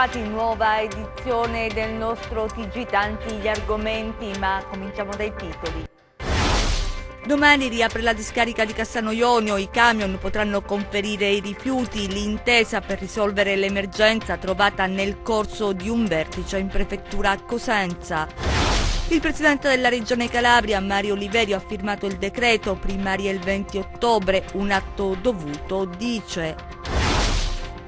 trovati in nuova edizione del nostro TG, tanti gli argomenti, ma cominciamo dai titoli. Domani riapre la discarica di Cassano Ionio, i camion potranno conferire i rifiuti, l'intesa per risolvere l'emergenza trovata nel corso di un vertice in prefettura a Cosenza. Il presidente della regione Calabria, Mario Oliverio, ha firmato il decreto primaria il 20 ottobre, un atto dovuto, dice.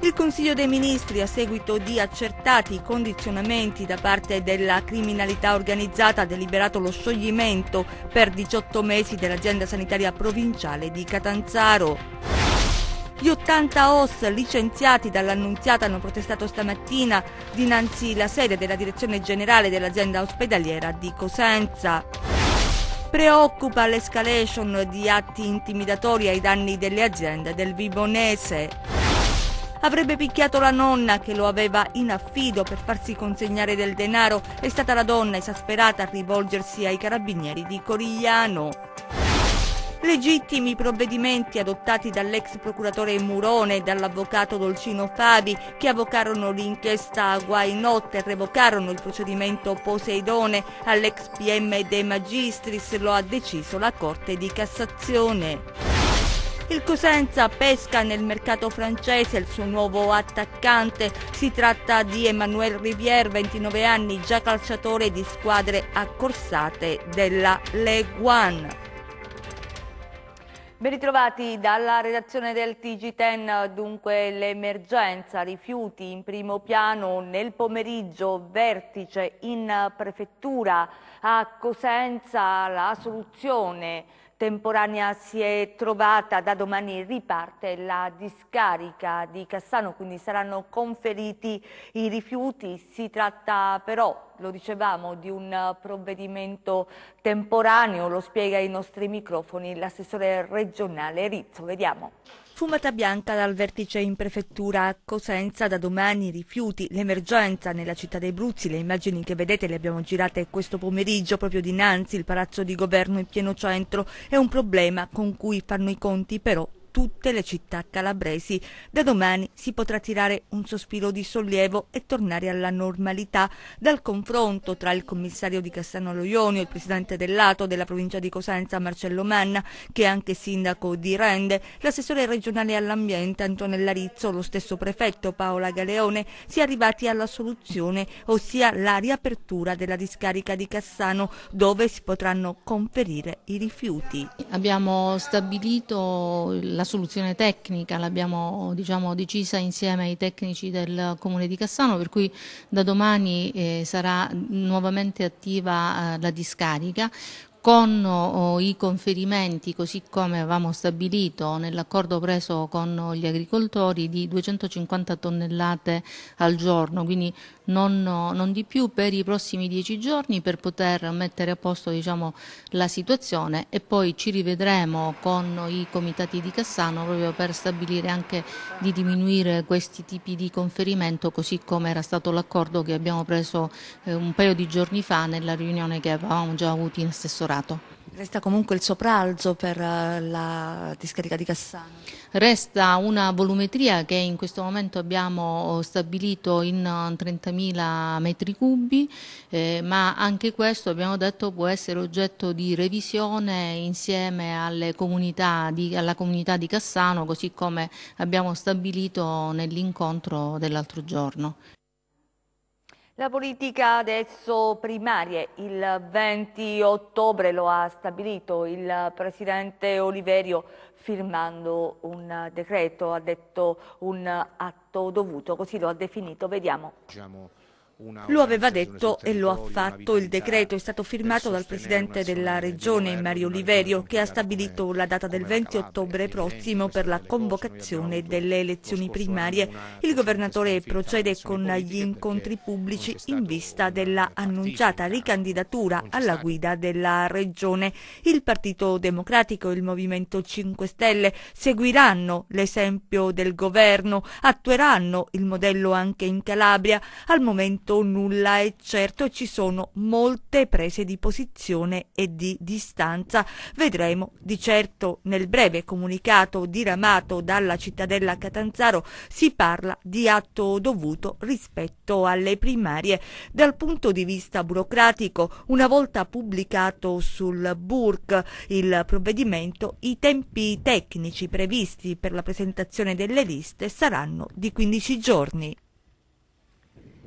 Il Consiglio dei Ministri, a seguito di accertati condizionamenti da parte della criminalità organizzata, ha deliberato lo scioglimento per 18 mesi dell'azienda sanitaria provinciale di Catanzaro. Gli 80 OS licenziati dall'annunziata hanno protestato stamattina dinanzi la sede della direzione generale dell'azienda ospedaliera di Cosenza. Preoccupa l'escalation di atti intimidatori ai danni delle aziende del Vibonese. Avrebbe picchiato la nonna che lo aveva in affido per farsi consegnare del denaro. È stata la donna esasperata a rivolgersi ai carabinieri di Corigliano. Legittimi provvedimenti adottati dall'ex procuratore Murone e dall'avvocato Dolcino Fabi che avvocarono l'inchiesta a Guainot e revocarono il procedimento Poseidone all'ex PM De Magistris lo ha deciso la Corte di Cassazione. Il Cosenza pesca nel mercato francese il suo nuovo attaccante. Si tratta di Emmanuel Rivier, 29 anni, già calciatore di squadre accorsate della Legue One. Ben ritrovati dalla redazione del TG10, dunque l'emergenza rifiuti in primo piano nel pomeriggio, vertice in prefettura a Cosenza, la soluzione temporanea si è trovata, da domani riparte la discarica di Cassano, quindi saranno conferiti i rifiuti. Si tratta però, lo dicevamo, di un provvedimento temporaneo, lo spiega ai nostri microfoni l'assessore regionale Rizzo. Vediamo. Sfumata bianca dal vertice in prefettura a Cosenza, da domani rifiuti, l'emergenza nella città dei Bruzzi, le immagini che vedete le abbiamo girate questo pomeriggio proprio dinanzi il palazzo di governo in pieno centro, è un problema con cui fanno i conti però tutte le città calabresi. Da domani si potrà tirare un sospiro di sollievo e tornare alla normalità dal confronto tra il commissario di Cassano Loioni e il presidente dell'Ato della provincia di Cosenza Marcello Manna, che è anche sindaco di Rende, l'assessore regionale all'ambiente Antonella Rizzo, lo stesso prefetto Paola Galeone, si è arrivati alla soluzione, ossia la riapertura della discarica di Cassano dove si potranno conferire i rifiuti. Abbiamo stabilito la la soluzione tecnica, l'abbiamo diciamo, decisa insieme ai tecnici del Comune di Cassano, per cui da domani eh, sarà nuovamente attiva eh, la discarica con oh, i conferimenti, così come avevamo stabilito nell'accordo preso con gli agricoltori, di 250 tonnellate al giorno, quindi non, non, di più, per i prossimi dieci giorni per poter mettere a posto diciamo, la situazione e poi ci rivedremo con i comitati di Cassano proprio per stabilire anche di diminuire questi tipi di conferimento così come era stato l'accordo che abbiamo preso eh, un paio di giorni fa nella riunione che avevamo già avuto in assessorato. Resta comunque il sopralzo per eh, la discarica di Cassano? Resta una volumetria che in questo momento abbiamo eh, stabilito in 30.000 eh, metri cubi, eh, ma anche questo abbiamo detto può essere oggetto di revisione insieme comunità di, alla comunità di Cassano, così come abbiamo stabilito nell'incontro dell'altro giorno. La politica adesso primarie, il 20 ottobre lo ha stabilito il Presidente Oliverio firmando un decreto, ha detto un atto dovuto, così lo ha definito, vediamo. Diciamo lo aveva detto e lo ha fatto. Il decreto è stato firmato dal Presidente della Regione, Mario Oliverio, che ha stabilito la data del 20 ottobre prossimo per la convocazione delle elezioni primarie. Il Governatore procede con gli incontri pubblici in vista della annunciata ricandidatura alla guida della Regione. Il Partito Democratico e il Movimento 5 Stelle seguiranno l'esempio del Governo, attueranno il modello anche in Calabria. Al momento certo nulla è certo, ci sono molte prese di posizione e di distanza. Vedremo di certo nel breve comunicato diramato dalla cittadella Catanzaro si parla di atto dovuto rispetto alle primarie. Dal punto di vista burocratico, una volta pubblicato sul BURC il provvedimento, i tempi tecnici previsti per la presentazione delle liste saranno di 15 giorni.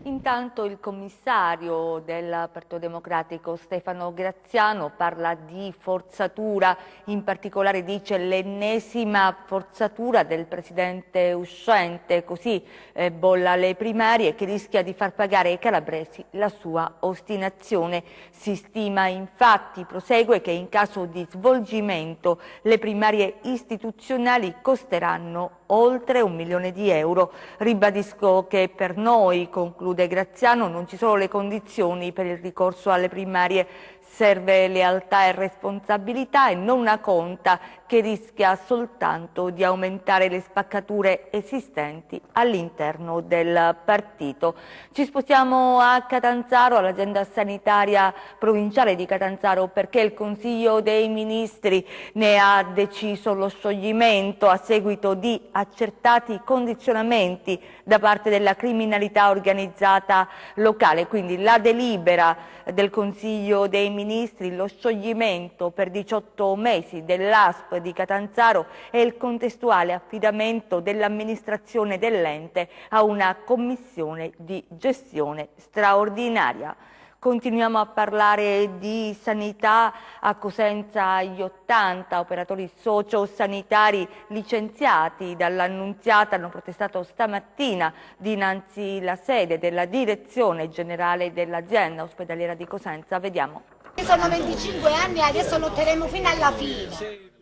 Intanto il commissario del Partito Democratico Stefano Graziano parla di forzatura, in particolare dice l'ennesima forzatura del presidente uscente, così eh, bolla le primarie, che rischia di far pagare ai calabresi la sua ostinazione. Si stima infatti, prosegue, che in caso di svolgimento le primarie istituzionali costeranno oltre un milione di euro. Ribadisco che per noi, conclude Conclude Graziano, non ci sono le condizioni per il ricorso alle primarie serve lealtà e responsabilità e non una conta che rischia soltanto di aumentare le spaccature esistenti all'interno del partito. Ci spostiamo a Catanzaro, all'agenda sanitaria provinciale di Catanzaro, perché il Consiglio dei Ministri ne ha deciso lo scioglimento a seguito di accertati condizionamenti da parte della criminalità organizzata locale. Quindi la delibera del Consiglio dei Ministri, lo scioglimento per 18 mesi dell'ASP di Catanzaro e il contestuale affidamento dell'amministrazione dell'ente a una commissione di gestione straordinaria. Continuiamo a parlare di sanità a Cosenza gli 80, operatori sociosanitari licenziati dall'Annunziata hanno protestato stamattina dinanzi alla sede della direzione generale dell'azienda ospedaliera di Cosenza. Vediamo. Sono 25 anni e adesso lotteremo fino alla fine.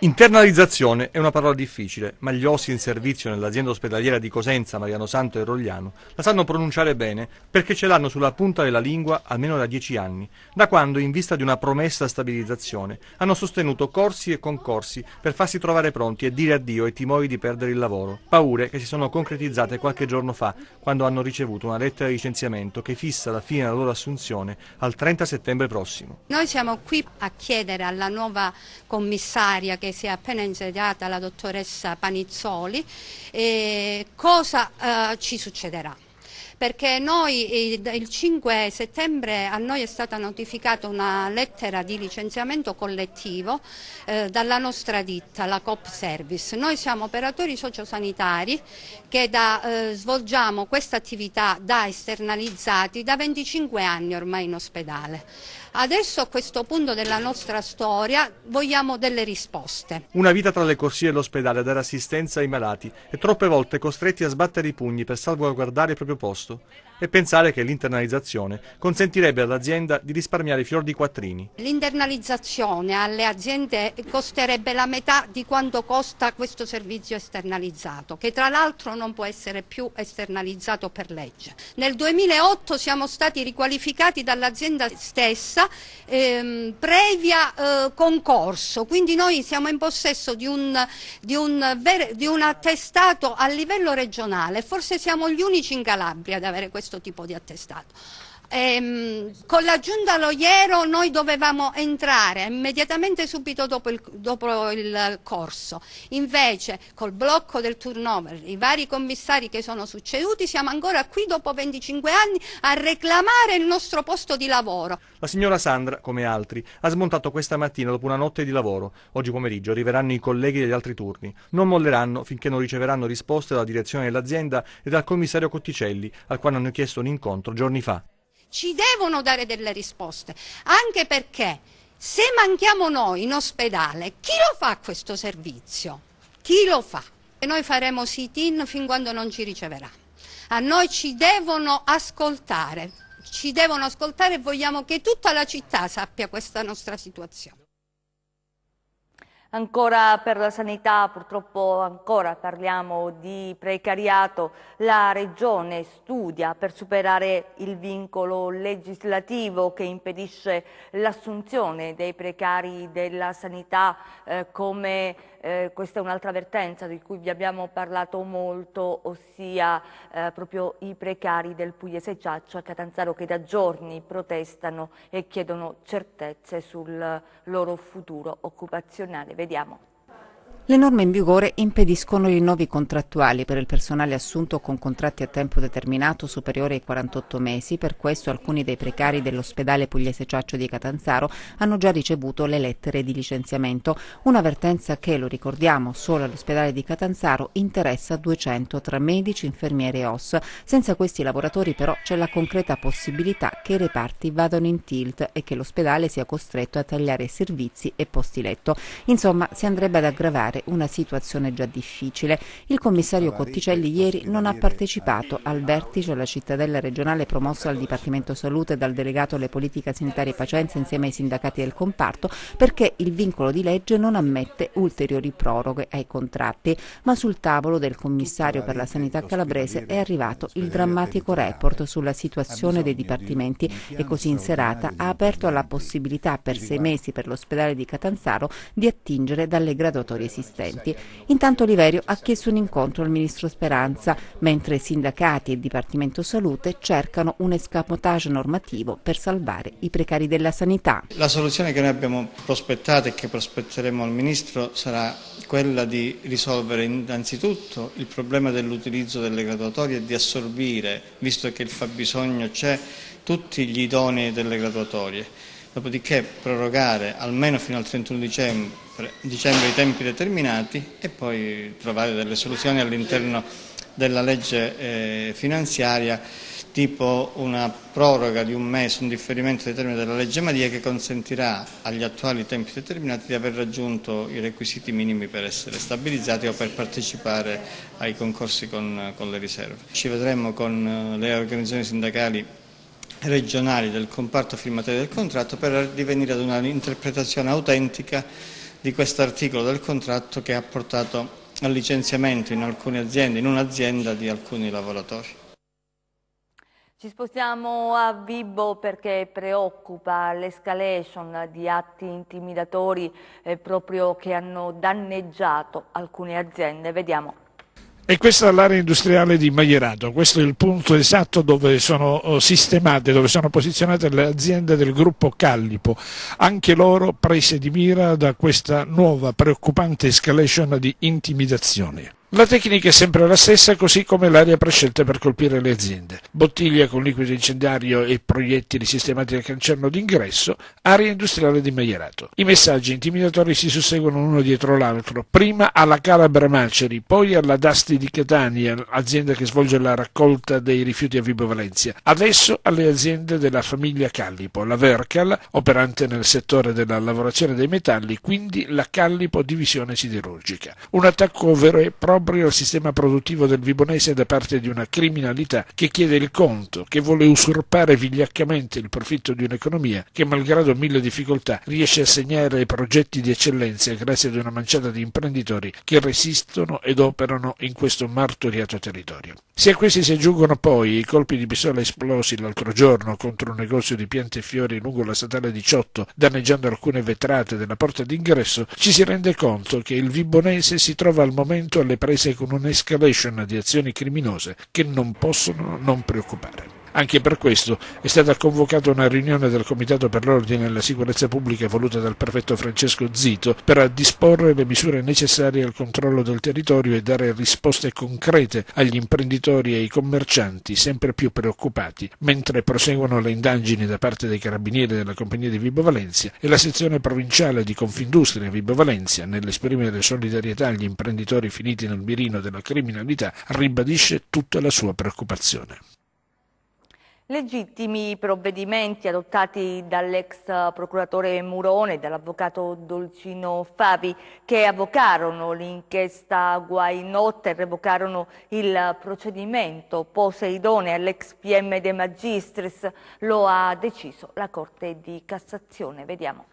Internalizzazione è una parola difficile, ma gli ossi in servizio nell'azienda ospedaliera di Cosenza, Mariano Santo e Rogliano la sanno pronunciare bene perché ce l'hanno sulla punta della lingua almeno da dieci anni, da quando, in vista di una promessa stabilizzazione, hanno sostenuto corsi e concorsi per farsi trovare pronti e dire addio ai timori di perdere il lavoro, paure che si sono concretizzate qualche giorno fa quando hanno ricevuto una lettera di licenziamento che fissa la fine della loro assunzione al 30 settembre prossimo. Noi siamo qui a chiedere alla nuova commissaria che che si è appena insediata la dottoressa Panizzoli, eh, cosa eh, ci succederà perché noi il 5 settembre a noi è stata notificata una lettera di licenziamento collettivo eh, dalla nostra ditta, la COP Service. Noi siamo operatori sociosanitari che da, eh, svolgiamo questa attività da esternalizzati da 25 anni ormai in ospedale. Adesso a questo punto della nostra storia vogliamo delle risposte. Una vita tra le corsie e l'ospedale a dare assistenza ai malati e troppe volte costretti a sbattere i pugni per salvaguardare il proprio posto e pensare che l'internalizzazione consentirebbe all'azienda di risparmiare fior di quattrini. L'internalizzazione alle aziende costerebbe la metà di quanto costa questo servizio esternalizzato, che tra l'altro non può essere più esternalizzato per legge. Nel 2008 siamo stati riqualificati dall'azienda stessa ehm, previa eh, concorso, quindi noi siamo in possesso di un, di, un di un attestato a livello regionale, forse siamo gli unici in Calabria ad avere questo tipo di attestato. Ehm, con la giunta Loiero noi dovevamo entrare immediatamente subito dopo il, dopo il, corso, invece col blocco del turnover, i vari commissari che sono succeduti, siamo ancora qui dopo 25 anni a reclamare il nostro posto di lavoro. La signora Sandra, come altri, ha smontato questa mattina dopo una notte di lavoro. Oggi pomeriggio arriveranno i colleghi degli altri turni. Non molleranno finché non riceveranno risposte dalla direzione dell'azienda e dal commissario Cotticelli, al quale hanno chiesto un incontro giorni fa ci devono dare delle risposte, anche perché se manchiamo noi in ospedale, chi lo fa questo servizio? Chi lo fa? E noi faremo sit-in fin quando non ci riceverà. A noi ci devono ascoltare, ci devono ascoltare e vogliamo che tutta la città sappia questa nostra situazione. Ancora per la sanità, purtroppo ancora parliamo di precariato, la Regione studia per superare il vincolo legislativo che impedisce l'assunzione dei precari della sanità eh, come eh, questa è un'altra vertenza di cui vi abbiamo parlato molto, ossia eh, proprio i precari del Pugliese e Giaccio a Catanzaro che da giorni protestano e chiedono certezze sul loro futuro occupazionale. Vediamo. Le norme in vigore impediscono rinnovi contrattuali per il personale assunto con contratti a tempo determinato superiore ai 48 mesi, per questo alcuni dei precari dell'ospedale Pugliese Ciaccio di Catanzaro hanno già ricevuto le lettere di licenziamento, un'avvertenza che, lo ricordiamo, solo all'ospedale di Catanzaro interessa 200 tra medici, infermieri e OS. Senza questi lavoratori però c'è la concreta possibilità che i reparti vadano in tilt e che l'ospedale sia costretto a tagliare servizi e posti letto. Insomma, si andrebbe ad aggravare peggiorare una situazione già difficile. Il commissario Cotticelli ieri non ha partecipato al vertice alla cittadella regionale promosso al Dipartimento Salute dal delegato alle politiche sanitarie e Pacenza insieme ai sindacati del comparto perché il vincolo di legge non ammette ulteriori proroghe ai contratti, ma sul tavolo del commissario per la sanità calabrese è arrivato il drammatico report sulla situazione dei dipartimenti e così in serata ha aperto alla possibilità per sei mesi per l'ospedale di Catanzaro di attingere dalle graduatorie esistenti esistenti. Intanto Oliverio ha chiesto un incontro al ministro Speranza, mentre sindacati e Dipartimento Salute cercano un escamotage normativo per salvare i precari della sanità. La soluzione che noi abbiamo prospettato e che prospetteremo al ministro sarà quella di risolvere innanzitutto il problema dell'utilizzo delle graduatorie e di assorbire, visto che il fabbisogno c'è, tutti gli idonei delle graduatorie. Dopodiché prorogare almeno fino al 31 dicembre dicendo i tempi determinati e poi trovare delle soluzioni all'interno della legge eh, finanziaria tipo una proroga di un mese, un differimento dei termini della legge Maria che consentirà agli attuali tempi determinati di aver raggiunto i requisiti minimi per essere stabilizzati o per partecipare ai concorsi con, con le riserve. Ci vedremo con eh, le organizzazioni sindacali regionali del comparto firmatario del contratto per divenire ad un'interpretazione autentica di questo articolo del contratto che ha portato al licenziamento in alcune aziende, in un'azienda di alcuni lavoratori. Ci spostiamo a Vibo perché preoccupa l'escalation di atti intimidatori eh, proprio che hanno danneggiato alcune aziende. Vediamo. E questa è l'area industriale di Maierato, questo è il punto esatto dove sono eh, sistemate, dove sono posizionate le aziende del gruppo Callipo, anche loro prese di mira da questa nuova preoccupante escalation di intimidazione. La tecnica è sempre la stessa, così come l'area prescelta per colpire le aziende. Bottiglia con liquido incendiario e proiettili sistemati al cancello d'ingresso, area industriale di Maierato. I messaggi intimidatori si susseguono uno dietro l'altro, prima alla Calabra Maceri, poi alla Dasti di Catania, azienda che svolge la raccolta dei rifiuti a Vibo Valencia, adesso alle aziende della famiglia Callipo, la Vercal, operante nel settore della lavorazione dei metalli, quindi la Callipo Divisione Siderurgica. Un attacco vero e proprio scambrio al sistema produttivo del Vibonese da parte di una criminalità che chiede il conto, che vuole usurpare vigliaccamente il profitto di un'economia che, malgrado mille difficoltà, riesce a segnare progetti di eccellenza grazie ad una manciata di imprenditori che resistono ed operano in questo martoriato territorio. Se a questi si aggiungono poi i colpi di pistola esplosi l'altro giorno contro un negozio di piante e fiori lungo la statale 18, danneggiando alcune vetrate della porta d'ingresso, ci si rende conto che il Vibonese si trova al momento alle prese paese con un'escalation di azioni criminose che non possono non preoccupare. Anche per questo è stata convocata una riunione del Comitato per l'Ordine e la Sicurezza Pubblica voluta dal prefetto Francesco Zito per disporre le misure necessarie al controllo del territorio e dare risposte concrete agli imprenditori e ai commercianti sempre più preoccupati, mentre proseguono le indagini da parte dei carabinieri della compagnia di Vibo Valencia e la sezione provinciale di Confindustria Vibo Valencia, nell'esprimere solidarietà agli imprenditori finiti nel mirino della criminalità, ribadisce tutta la sua preoccupazione. Legittimi provvedimenti adottati dall'ex procuratore Murone e dall'avvocato Dolcino Favi che avvocarono l'inchiesta Guainotte e revocarono il procedimento Poseidone all'ex PM De Magistris. Lo ha deciso la Corte di Cassazione. Vediamo.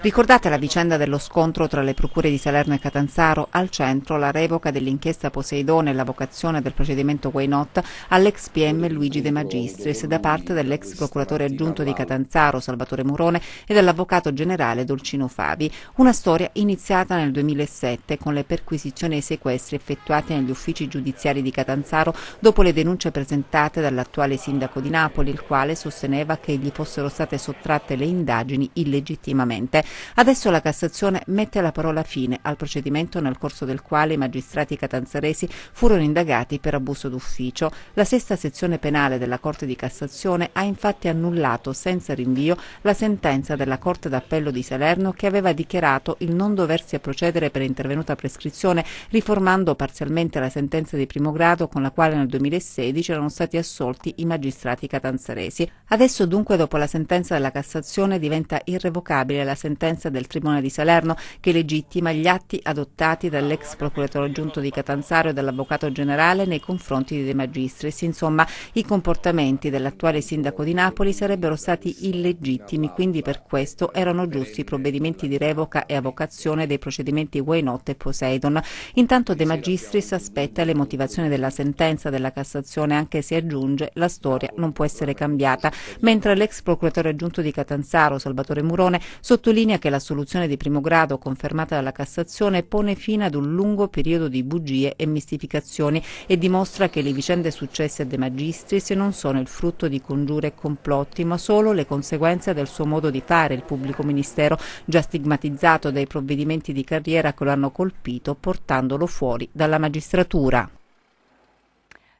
Ricordate la vicenda dello scontro tra le procure di Salerno e Catanzaro, al centro la revoca dell'inchiesta Poseidone e la vocazione del procedimento Guainot all'ex PM Luigi De Magistris da parte dell'ex procuratore aggiunto di Catanzaro Salvatore Murone e dell'avvocato generale Dolcino Fabi, una storia iniziata nel 2007 con le perquisizioni e i sequestri effettuati negli uffici giudiziari di Catanzaro dopo le denunce presentate dall'attuale sindaco di Napoli, il quale sosteneva che gli fossero state sottratte le indagini illegittimamente giustamente. Adesso la Cassazione mette la parola fine al procedimento nel corso del quale i magistrati catanzaresi furono indagati per abuso d'ufficio. La sesta sezione penale della Corte di Cassazione ha infatti annullato senza rinvio la sentenza della Corte d'Appello di Salerno che aveva dichiarato il non doversi a procedere per intervenuta prescrizione, riformando parzialmente la sentenza di primo grado con la quale nel 2016 erano stati assolti i magistrati catanzaresi. Adesso dunque dopo la sentenza della Cassazione diventa irrevocabile inappellabile la sentenza del Tribunale di Salerno che legittima gli atti adottati dall'ex procuratore aggiunto di Catanzaro e dall'avvocato generale nei confronti dei De Magistris. Insomma, i comportamenti dell'attuale sindaco di Napoli sarebbero stati illegittimi, quindi per questo erano giusti i provvedimenti di revoca e avocazione dei procedimenti Wainot e Poseidon. Intanto De Magistris aspetta le motivazioni della sentenza della Cassazione, anche se aggiunge la storia non può essere cambiata, mentre l'ex procuratore aggiunto di Catanzaro, Salvatore Murone, Sottolinea che la soluzione di primo grado confermata dalla Cassazione pone fine ad un lungo periodo di bugie e mistificazioni e dimostra che le vicende successe a De Magistris non sono il frutto di congiure e complotti, ma solo le conseguenze del suo modo di fare il pubblico ministero, già stigmatizzato dai provvedimenti di carriera che lo hanno colpito, portandolo fuori dalla magistratura.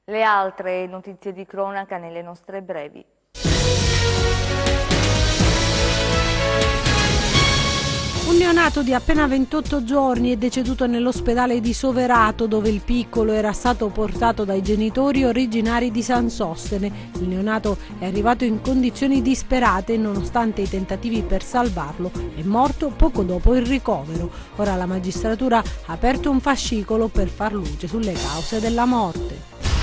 Le altre notizie di cronaca nelle nostre brevi. Un neonato di appena 28 giorni è deceduto nell'ospedale di Soverato dove il piccolo era stato portato dai genitori originari di San Sostene. Il neonato è arrivato in condizioni disperate e nonostante i tentativi per salvarlo è morto poco dopo il ricovero. Ora la magistratura ha aperto un fascicolo per far luce sulle cause della morte.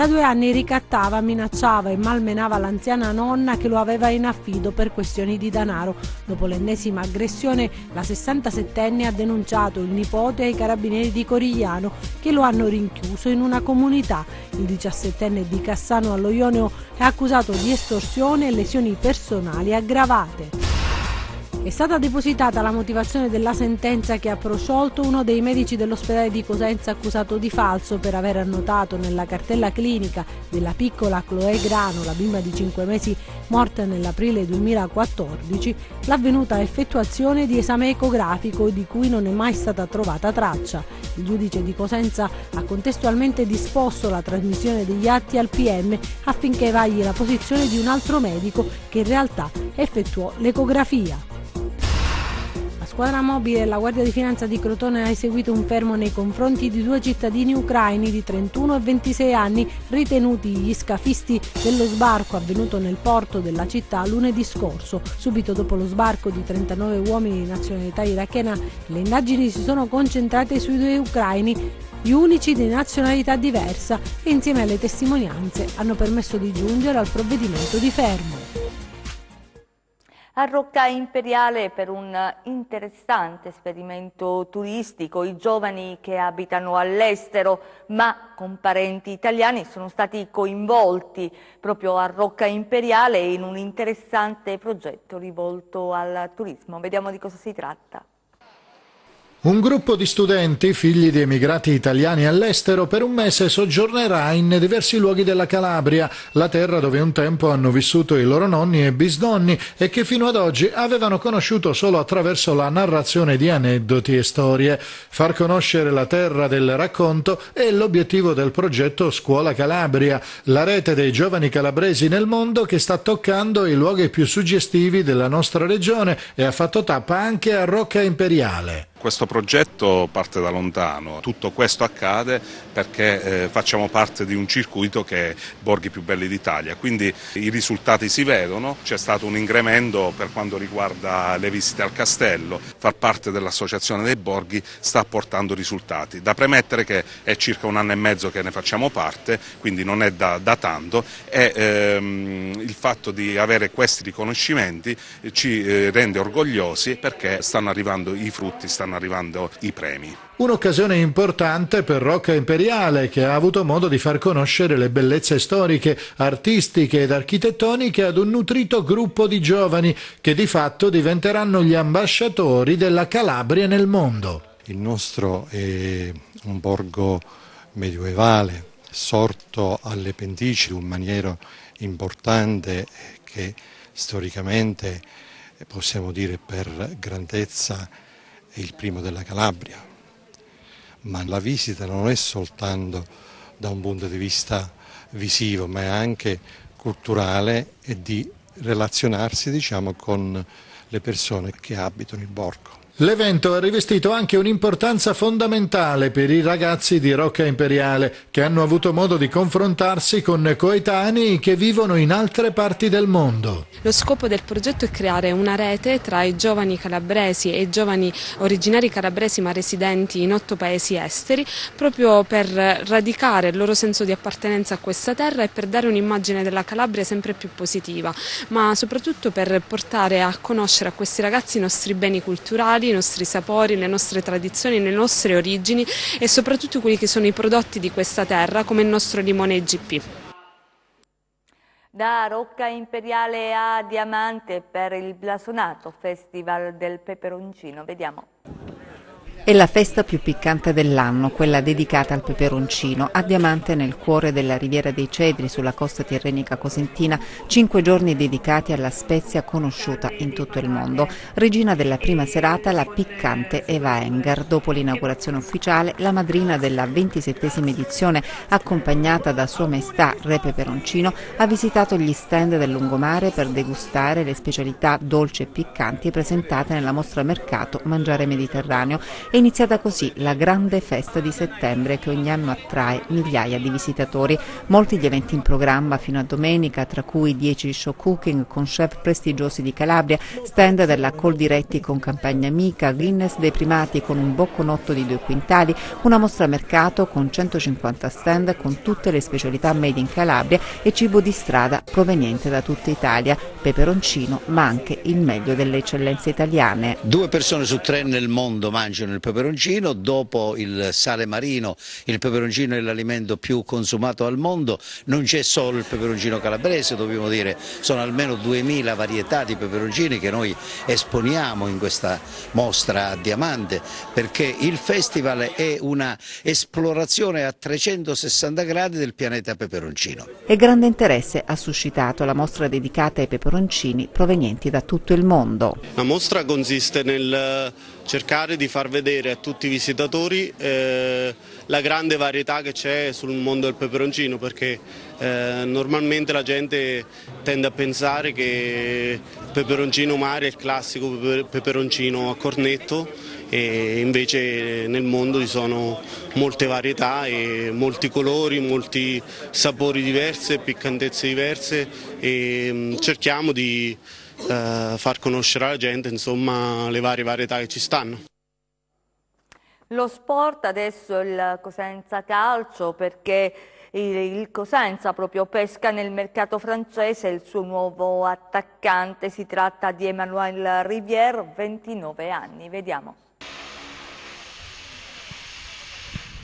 Da due anni ricattava, minacciava e malmenava l'anziana nonna che lo aveva in affido per questioni di denaro. Dopo l'ennesima aggressione, la 67enne ha denunciato il nipote ai carabinieri di Corigliano che lo hanno rinchiuso in una comunità. Il 17enne di Cassano allo Ioneo è accusato di estorsione e lesioni personali aggravate. È stata depositata la motivazione della sentenza che ha prosciolto uno dei medici dell'ospedale di Cosenza accusato di falso per aver annotato nella cartella clinica della piccola Chloe Grano, la bimba di 5 mesi morta nell'aprile 2014, l'avvenuta effettuazione di esame ecografico di cui non è mai stata trovata traccia. Il giudice di Cosenza ha contestualmente disposto la trasmissione degli atti al PM affinché vagli la posizione di un altro medico che in realtà effettuò l'ecografia squadra mobile e la Guardia di Finanza di Crotone ha eseguito un fermo nei confronti di due cittadini ucraini di 31 e 26 anni ritenuti gli scafisti dello sbarco avvenuto nel porto della città lunedì scorso. Subito dopo lo sbarco di 39 uomini di nazionalità irachena, le indagini si sono concentrate sui due ucraini gli unici di nazionalità diversa e insieme alle testimonianze hanno permesso di giungere al provvedimento di fermo. A Rocca Imperiale per un interessante esperimento turistico i giovani che abitano all'estero ma con parenti italiani sono stati coinvolti proprio a Rocca Imperiale in un interessante progetto rivolto al turismo. Vediamo di cosa si tratta. Un gruppo di studenti, figli di emigrati italiani all'estero, per un mese soggiornerà in diversi luoghi della Calabria, la terra dove un tempo hanno vissuto i loro nonni e bisnonni e che fino ad oggi avevano conosciuto solo attraverso la narrazione di aneddoti e storie. Far conoscere la terra del racconto è l'obiettivo del progetto Scuola Calabria, la rete dei giovani calabresi nel mondo che sta toccando i luoghi più suggestivi della nostra regione e ha fatto tappa anche a Rocca Imperiale. Questo progetto parte da lontano, tutto questo accade perché eh, facciamo parte di un circuito che è Borghi più belli d'Italia, quindi i risultati si vedono, c'è stato un incremento per quanto riguarda le visite al castello, far parte dell'Associazione dei Borghi sta portando risultati. Da premettere che è circa un anno e mezzo che ne facciamo parte, quindi non è da, da tanto e ehm, il fatto di avere questi riconoscimenti ci eh, rende orgogliosi perché stanno arrivando i frutti, stanno stanno arrivando i premi. Un'occasione importante per Rocca Imperiale che ha avuto modo di far conoscere le bellezze storiche, artistiche ed architettoniche ad un nutrito gruppo di giovani che di fatto diventeranno gli ambasciatori della Calabria nel mondo. Il nostro è un borgo medioevale sorto alle pendici di un maniero importante che storicamente possiamo dire per grandezza è il primo della Calabria, ma la visita non è soltanto da un punto di vista visivo, ma è anche culturale e di relazionarsi diciamo, con le persone che abitano il borgo. L'evento ha rivestito anche un'importanza fondamentale per i ragazzi di Rocca Imperiale, che hanno avuto modo di confrontarsi con coetanei che vivono in altre parti del mondo. Lo scopo del progetto è creare una rete tra i giovani calabresi e i giovani originari calabresi ma residenti in otto paesi esteri, proprio per radicare il loro senso di appartenenza a questa terra e per dare un'immagine della Calabria sempre più positiva, ma soprattutto per portare a conoscere a questi ragazzi i nostri beni culturali, i nostri sapori, le nostre tradizioni, le nostre origini e soprattutto quelli che sono i prodotti di questa terra come il nostro limone GP. Da Rocca Imperiale a Diamante per il blasonato Festival del Peperoncino. Vediamo. È la festa più piccante dell'anno, quella dedicata al peperoncino. A Diamante, nel cuore della Riviera dei Cedri, sulla costa tirrenica cosentina, cinque giorni dedicati alla spezia conosciuta in tutto il mondo. Regina della prima serata, la piccante Eva Enger. Dopo l'inaugurazione ufficiale, la madrina della ventisettesima edizione, accompagnata da Sua Maestà Re Peperoncino, ha visitato gli stand del lungomare per degustare le specialità dolci e piccanti presentate nella mostra mercato Mangiare Mediterraneo e iniziata così la grande festa di settembre che ogni anno attrae migliaia di visitatori. Molti gli eventi in programma fino a domenica, tra cui 10 show cooking con chef prestigiosi di Calabria, stand della Col Diretti con Campagna Amica, Guinness dei primati con un bocconotto di due quintali, una mostra mercato con 150 stand con tutte le specialità made in Calabria e cibo di strada proveniente da tutta Italia, peperoncino ma anche il meglio delle eccellenze italiane. Due persone su tre nel mondo mangiano il il peperoncino, dopo il sale marino il peperoncino è l'alimento più consumato al mondo, non c'è solo il peperoncino calabrese, dobbiamo dire, sono almeno 2000 varietà di peperoncini che noi esponiamo in questa mostra a Diamante, perché il festival è una esplorazione a 360 gradi del pianeta peperoncino. E grande interesse ha suscitato la mostra dedicata ai peperoncini provenienti da tutto il mondo. La mostra consiste nel cercare di far vedere a tutti i visitatori eh, la grande varietà che c'è sul mondo del peperoncino perché eh, normalmente la gente tende a pensare che il peperoncino mare è il classico peperoncino a cornetto e invece nel mondo ci sono molte varietà e molti colori, molti sapori diversi, piccantezze diverse e mm, cerchiamo di eh, far conoscere alla gente insomma, le varie varietà che ci stanno. Lo sport adesso è il Cosenza Calcio perché il Cosenza proprio pesca nel mercato francese il suo nuovo attaccante, si tratta di Emmanuel Rivière, 29 anni, vediamo.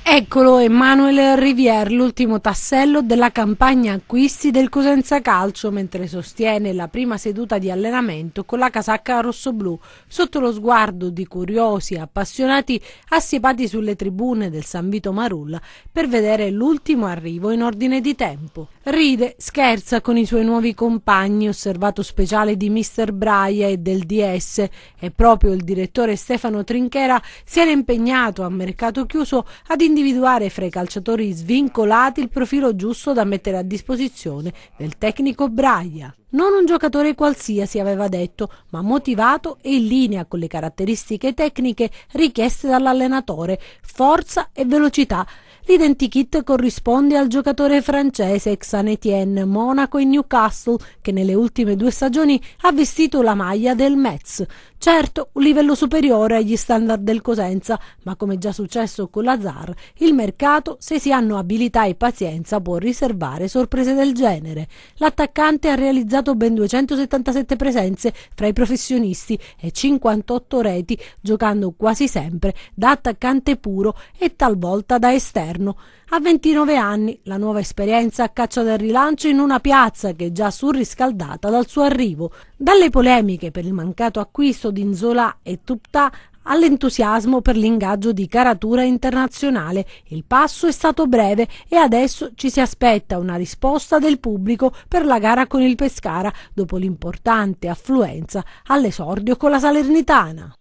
Eccolo Emanuele Rivier, l'ultimo tassello della campagna acquisti del Cosenza Calcio, mentre sostiene la prima seduta di allenamento con la casacca rossoblù, sotto lo sguardo di curiosi e appassionati assiepati sulle tribune del San Vito Marulla per vedere l'ultimo arrivo in ordine di tempo. Ride, scherza con i suoi nuovi compagni, osservato speciale di Mr. Braia e del DS, e proprio il direttore Stefano Trinchera si era impegnato a mercato chiuso ad indicare individuare fra i calciatori svincolati il profilo giusto da mettere a disposizione del tecnico Braia. Non un giocatore qualsiasi aveva detto, ma motivato e in linea con le caratteristiche tecniche richieste dall'allenatore, forza e velocità. L'identikit corrisponde al giocatore francese Xanetienne Monaco e Newcastle, che nelle ultime due stagioni ha vestito la maglia del Metz. Certo, un livello superiore agli standard del Cosenza, ma come già successo con la ZAR, il mercato, se si hanno abilità e pazienza, può riservare sorprese del genere. L'attaccante ha realizzato ben 277 presenze fra i professionisti e 58 reti, giocando quasi sempre da attaccante puro e talvolta da esterno. A 29 anni, la nuova esperienza a caccia del rilancio in una piazza che è già surriscaldata dal suo arrivo. Dalle polemiche per il mancato acquisto successo di Nzola e Tupta all'entusiasmo per l'ingaggio di caratura internazionale. Il passo è stato breve e adesso ci si aspetta una risposta del pubblico per la gara con il Pescara dopo l'importante affluenza all'esordio con la Salernitana.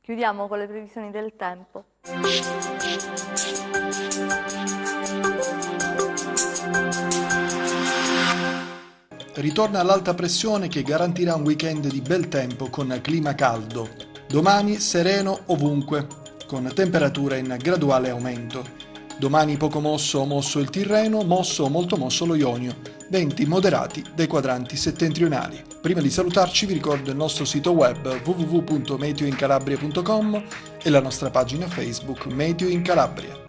Chiudiamo con le previsioni del tempo. ritorna l'alta pressione che garantirà un weekend di bel tempo con clima caldo. Domani sereno ovunque, con temperature in graduale aumento. Domani poco mosso o mosso il Tirreno, mosso o molto mosso lo Ionio. Venti moderati dai quadranti settentrionali. Prima di salutarci vi ricordo il nostro sito web www.meteoincalabria.com e la nostra pagina Facebook Meteo in Calabria.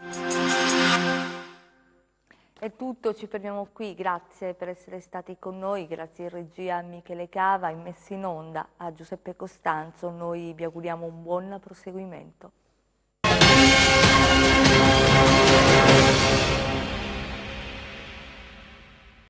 È tutto, ci fermiamo qui, grazie per essere stati con noi, grazie in regia a Michele Cava, in messa in onda a Giuseppe Costanzo, noi vi auguriamo un buon proseguimento.